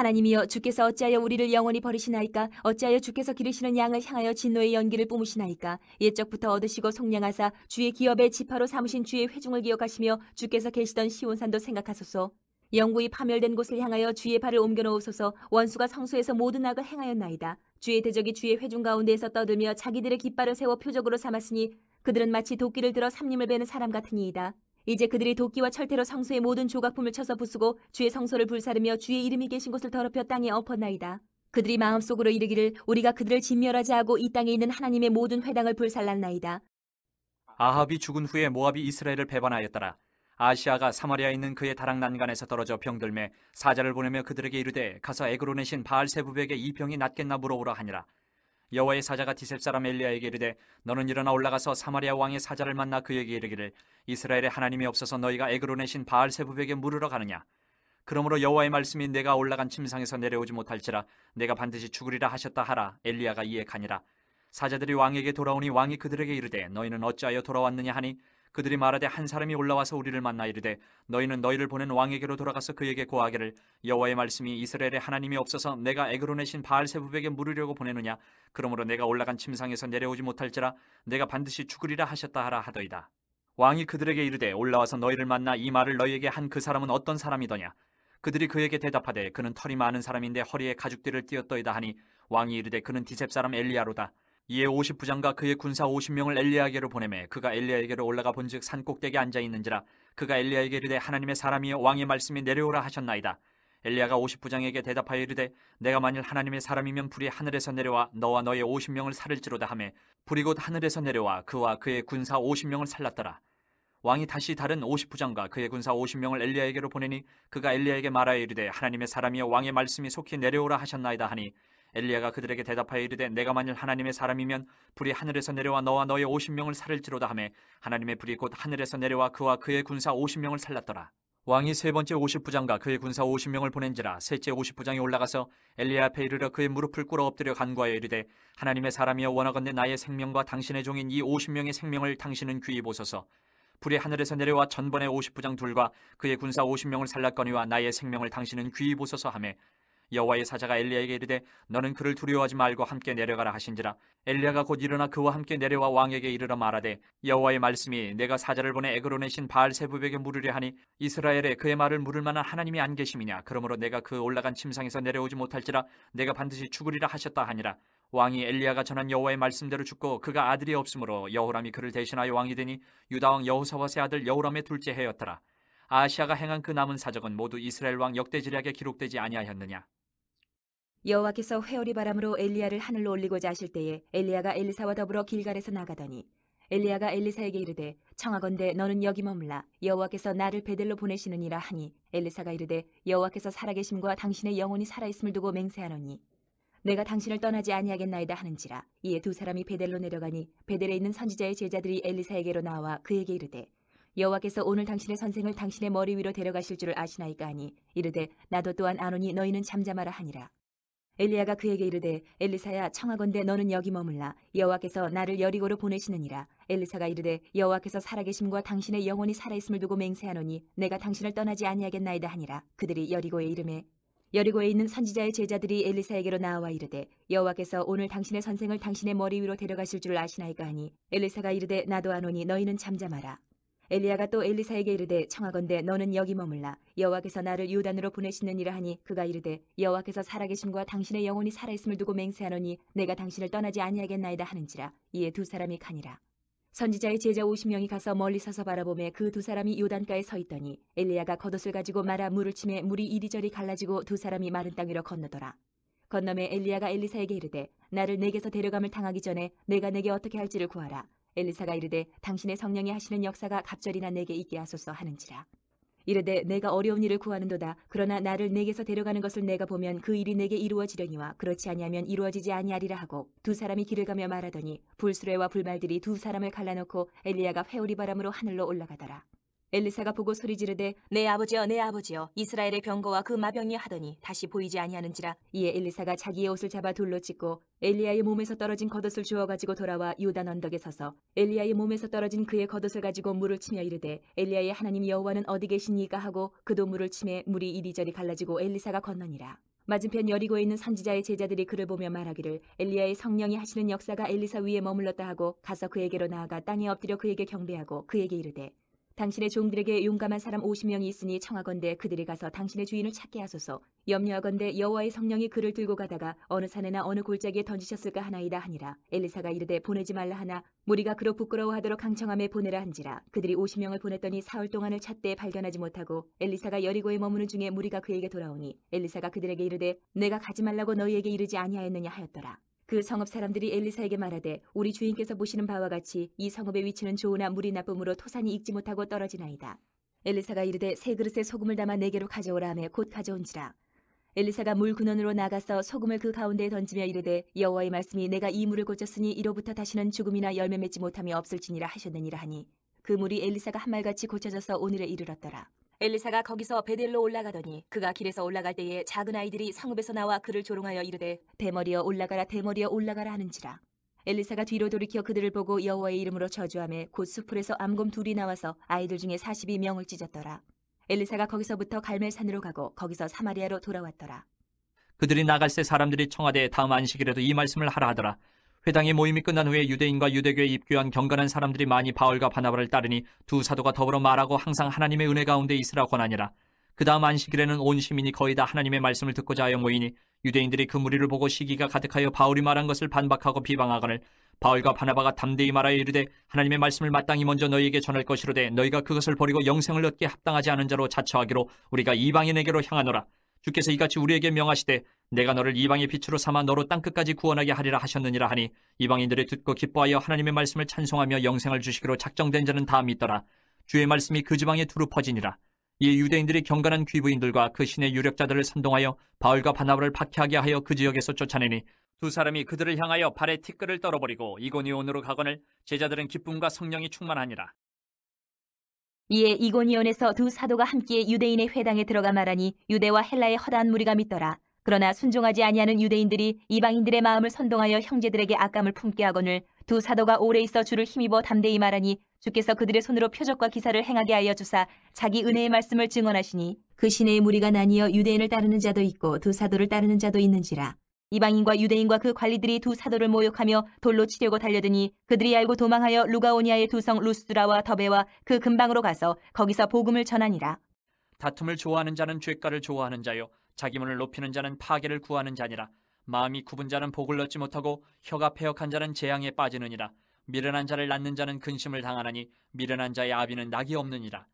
하나님이여 주께서 어찌하여 우리를 영원히 버리시나이까 어찌하여 주께서 기르시는 양을 향하여 진노의 연기를 뿜으시나이까 옛적부터 얻으시고 성량하사 주의 기업의 지파로 삼으신 주의 회중을 기억하시며 주께서 계시던 시온산도 생각하소서 영구히 파멸된 곳을 향하여 주의 발을 옮겨놓으소서 원수가 성소에서 모든 악을 행하였나이다 주의 대적이 주의 회중 가운데에서 떠들며 자기들의 깃발을 세워 표적으로 삼았으니 그들은 마치 도끼를 들어 삼림을 베는 사람 같으니이다 이제 그들이 도끼와 철퇴로 성소의 모든 조각품을 쳐서 부수고 주의 성소를 불사르며 주의 이름이 계신 곳을 더럽혀 땅에 엎었나이다. 그들이 마음속으로 이르기를 우리가 그들을 진멸하지 하고 이 땅에 있는 하나님의 모든 회당을 불살랐나이다. 아합이 죽은 후에 모압이 이스라엘을 배반하였더라. 아시아가 사마리아에 있는 그의 다락 난간에서 떨어져 병들매 사자를 보내며 그들에게 이르되 가서 에그론의 신 바알세부백의 이 병이 낫겠나 물어보라 하니라. 여호와의 사자가 디셉 사람 엘리야에게 이르되 너는 일어나 올라가서 사마리아 왕의 사자를 만나 그에게 이르기를 이스라엘의 하나님이 없어서 너희가 에그로내신 바알 세부벽에 물으러 가느냐 그러므로 여호와의 말씀이 내가 올라간 침상에서 내려오지 못할지라 내가 반드시 죽으리라 하셨다 하라 엘리야가 이에 가니라 사자들이 왕에게 돌아오니 왕이 그들에게 이르되 너희는 어찌하여 돌아왔느냐 하니 그들이 말하되 한 사람이 올라와서 우리를 만나 이르되 너희는 너희를 보낸 왕에게로 돌아가서 그에게 고하기를 여호와의 말씀이 이스라엘의 하나님이 없어서 내가 에그론의 신 바알세부백에 물으려고 보내느냐 그러므로 내가 올라간 침상에서 내려오지 못할지라 내가 반드시 죽으리라 하셨다 하라 하더이다 왕이 그들에게 이르되 올라와서 너희를 만나 이 말을 너희에게 한 그 사람은 어떤 사람이더냐 그들이 그에게 대답하되 그는 털이 많은 사람인데 허리에 가죽띠를 띄었더이다 하니 왕이 이르되 그는 디셉 사람 엘리야로다 이에 50부장과 그의 군사 50명을 엘리야에게로 보내매 그가 엘리야에게로 올라가 본즉 산 꼭대기에 앉아 있는지라 그가 엘리야에게 이르되 하나님의 사람이여 왕의 말씀이 내려오라 하셨나이다. 엘리야가 50부장에게 대답하여 이르되 내가 만일 하나님의 사람이면 불이 하늘에서 내려와 너와 너의 50명을 살을지로다 하매 불이 곧 하늘에서 내려와 그와 그의 군사 50명을 살랐더라. 왕이 다시 다른 50부장과 그의 군사 50명을 엘리야에게로 보내니 그가 엘리야에게 말하여 이르되 하나님의 사람이여 왕의 말씀이 속히 내려오라 하셨나이다 하니 엘리야가 그들에게 대답하여 이르되 내가 만일 하나님의 사람이면 불이 하늘에서 내려와 너와 너의 5 0 명을 살을지로다 하며 하나님의 불이 곧 하늘에서 내려와 그와 그의 군사 5 0 명을 살랐더라. 왕이 세 번째 5 0 부장과 그의 군사 5 0 명을 보낸지라 셋째 5 0 부장이 올라가서 엘리야 앞에 이르러 그의 무릎을 꿇어 엎드려 간과하여 이르되 하나님의 사람이여 원하건대 나의 생명과 당신의 종인 이5 0 명의 생명을 당신은 귀히 보소서 불이 하늘에서 내려와 전번의 5 0 부장 둘과 그의 군사 5 0 명을 살랐거니와 나의 생명을 당신은 귀히 보소서 하며 여호와의 사자가 엘리야에게 이르되 너는 그를 두려워하지 말고 함께 내려가라 하신지라 엘리야가 곧 일어나 그와 함께 내려와 왕에게 이르러 말하되 여호와의 말씀이 내가 사자를 보내 에그론의 신 바알세부백에 물으려 하니 이스라엘에 그의 말을 물을 만한 하나님이 안 계심이냐 그러므로 내가 그 올라간 침상에서 내려오지 못할지라 내가 반드시 죽으리라 하셨다 하니라 왕이 엘리야가 전한 여호와의 말씀대로 죽고 그가 아들이 없으므로 여호람이 그를 대신하여 왕이 되니 유다 왕여호사밧세 아들 여호람의 둘째 해였더라 아시아가 행한 그 남은 사적은 모두 이스라엘 왕 역대지략에 기록되지 아니하였느냐 여호와께서 회오리 바람으로 엘리야를 하늘로 올리고자 하실 때에 엘리야가 엘리사와 더불어 길갈에서 나가더니 엘리야가 엘리사에게 이르되 청하건대 너는 여기 머물라 여호와께서 나를 베델로 보내시느니라 하니 엘리사가 이르되 여호와께서 살아계심과 당신의 영혼이 살아있음을 두고 맹세하노니 내가 당신을 떠나지 아니하겠나이다 하는지라 이에 두 사람이 베델로 내려가니 베델에 있는 선지자의 제자들이 엘리사에게로 나와 그에게 이르되 여호와께서 오늘 당신의 선생을 당신의 머리 위로 데려가실 줄을 아시나이까 하니 이르되 나도 또한 아노니 너희는 잠잠하라 하니라 엘리야가 그에게 이르되 엘리사야 청하건대 너는 여기 머물라 여호와께서 나를 여리고로 보내시느니라 엘리사가 이르되 여호와께서 살아계심과 당신의 영혼이 살아있음을 두고 맹세하노니 내가 당신을 떠나지 아니하겠나이다 하니라 그들이 여리고의 이름에 여리고에 있는 선지자의 제자들이 엘리사에게로 나와 이르되 여호와께서 오늘 당신의 선생을 당신의 머리 위로 데려가실 줄 아시나이까 하니 엘리사가 이르되 나도 아노니 너희는 잠잠하라 엘리야가 또 엘리사에게 이르되 청하건대 너는 여기 머물라 여호와께서 나를 요단으로 보내시는 이라 하니 그가 이르되 여호와께서 살아계심과 당신의 영혼이 살아있음을 두고 맹세하노니 내가 당신을 떠나지 아니하겠나이다 하는지라 이에 두 사람이 가니라 선지자의 제자 50명이 가서 멀리 서서 바라보매 그 두 사람이 요단가에 서 있더니 엘리야가 겉옷을 가지고 말아 물을 치매 물이 이리저리 갈라지고 두 사람이 마른 땅 위로 건너더라 건너매 엘리야가 엘리사에게 이르되 나를 내게서 데려감을 당하기 전에 내가 내게 어떻게 할지를 구하라 엘리사가 이르되 당신의 성령이 하시는 역사가 갑절이나 내게 있게 하소서 하는지라. 이르되 내가 어려운 일을 구하는도다. 그러나 나를 내게서 데려가는 것을 내가 보면 그 일이 내게 이루어지려니와 그렇지 아니하면 이루어지지 아니하리라 하고 두 사람이 길을 가며 말하더니 불수레와 불말들이 두 사람을 갈라놓고 엘리야가 회오리 바람으로 하늘로 올라가더라. 엘리사가 보고 소리 지르되 내 아버지여 내 아버지여 이스라엘의 병거와 그 마병이 하더니 다시 보이지 아니하는지라 이에 엘리사가 자기의 옷을 잡아 둘로 찢고 엘리야의 몸에서 떨어진 겉옷을 주워 가지고 돌아와 요단 언덕에 서서 엘리야의 몸에서 떨어진 그의 겉옷을 가지고 물을 치며 이르되 엘리야의 하나님 여호와는 어디 계시니까 하고 그도 물을 치매 물이 이리저리 갈라지고 엘리사가 건너니라 맞은편 여리고에 있는 선지자의 제자들이 그를 보며 말하기를 엘리야의 성령이 하시는 역사가 엘리사 위에 머물렀다 하고 가서 그에게로 나아가 땅에 엎드려 그에게 경배하고 그에게 이르되 당신의 종들에게 용감한 사람 50명이 있으니 청하건대 그들이 가서 당신의 주인을 찾게 하소서. 염려하건대 여호와의 성령이 그를 들고 가다가 어느 산에나 어느 골짜기에 던지셨을까 하나이다 하니라. 엘리사가 이르되 보내지 말라 하나 무리가 그로 부끄러워하도록 강청함에 보내라 한지라. 그들이 50명을 보냈더니 사흘 동안을 찾되 발견하지 못하고 엘리사가 여리고에 머무는 중에 무리가 그에게 돌아오니 엘리사가 그들에게 이르되 내가 가지 말라고 너희에게 이르지 아니하였느냐 하였더라. 그 성읍 사람들이 엘리사에게 말하되 우리 주인께서 보시는 바와 같이 이 성읍의 위치는 좋으나 물이 나쁨으로 토산이 익지 못하고 떨어지나이다. 엘리사가 이르되 세 그릇에 소금을 담아 네 개로 가져오라 하며 곧 가져온지라. 엘리사가 물 근원으로 나가서 소금을 그 가운데에 던지며 이르되 여호와의 말씀이 내가 이 물을 고쳤으니 이로부터 다시는 죽음이나 열매 맺지 못함이 없을지니라 하셨느니라 하니 그 물이 엘리사가 한 말같이 고쳐져서 오늘에 이르렀더라. 엘리사가 거기서 베델로 올라가더니 그가 길에서 올라갈 때에 작은 아이들이 상읍에서 나와 그를 조롱하여 이르되 대머리여 올라가라 대머리여 올라가라 하는지라. 엘리사가 뒤로 돌이켜 그들을 보고 여호와의 이름으로 저주함에 곧 수풀에서 암곰 둘이 나와서 아이들 중에 42명을 찢었더라. 엘리사가 거기서부터 갈멜산으로 가고 거기서 사마리아로 돌아왔더라. 그들이 나갈 새 사람들이 청와대에 다음 안식일에도 이 말씀을 하라 하더라. 회당의 모임이 끝난 후에 유대인과 유대교에 입교한 경건한 사람들이 많이 바울과 바나바를 따르니 두 사도가 더불어 말하고 항상 하나님의 은혜 가운데 있으라 권하니라. 그 다음 안식일에는 온 시민이 거의 다 하나님의 말씀을 듣고자 하여 모이니 유대인들이 그 무리를 보고 시기가 가득하여 바울이 말한 것을 반박하고 비방하거늘 바울과 바나바가 담대히 말하여 이르되 하나님의 말씀을 마땅히 먼저 너희에게 전할 것이로되 너희가 그것을 버리고 영생을 얻게 합당하지 않은 자로 자처하기로 우리가 이방인에게로 향하노라. 주께서 이같이 우리에게 명하시되 내가 너를 이방의 빛으로 삼아 너로 땅끝까지 구원하게 하리라 하셨느니라 하니 이방인들이 듣고 기뻐하여 하나님의 말씀을 찬송하며 영생을 주시기로 작정된 자는 다 믿더라. 주의 말씀이 그 지방에 두루 퍼지니라. 이에 유대인들이 경건한 귀부인들과 그 신의 유력자들을 선동하여 바울과 바나바를 박해하게 하여 그 지역에서 쫓아내니 두 사람이 그들을 향하여 발에 티끌을 떨어버리고 이고니온으로 가거늘 제자들은 기쁨과 성령이 충만하니라. 이에 이고니온에서 두 사도가 함께 유대인의 회당에 들어가 말하니 유대와 헬라의 허다한 무리가 믿더라. 그러나 순종하지 아니하는 유대인들이 이방인들의 마음을 선동하여 형제들에게 악감을 품게 하거늘 두 사도가 오래 있어 주를 힘입어 담대히 말하니 주께서 그들의 손으로 표적과 기사를 행하게 하여 주사 자기 은혜의 말씀을 증언하시니 그 시내의 무리가 나뉘어 유대인을 따르는 자도 있고 두 사도를 따르는 자도 있는지라 이방인과 유대인과 그 관리들이 두 사도를 모욕하며 돌로 치려고 달려드니 그들이 알고 도망하여 루가오니아의 두 성 루스드라와 더베와 그 근방으로 가서 거기서 복음을 전하니라 다툼을 좋아하는 자는 죄가를 좋아하는 자요 자기문을 높이는 자는 파괴를 구하는 자니라. 마음이 굽은 자는 복을 얻지 못하고 혀가 폐역한 자는 재앙에 빠지느니라. 미련한 자를 낳는 자는 근심을 당하나니 미련한 자의 아비는 낙이 없느니라.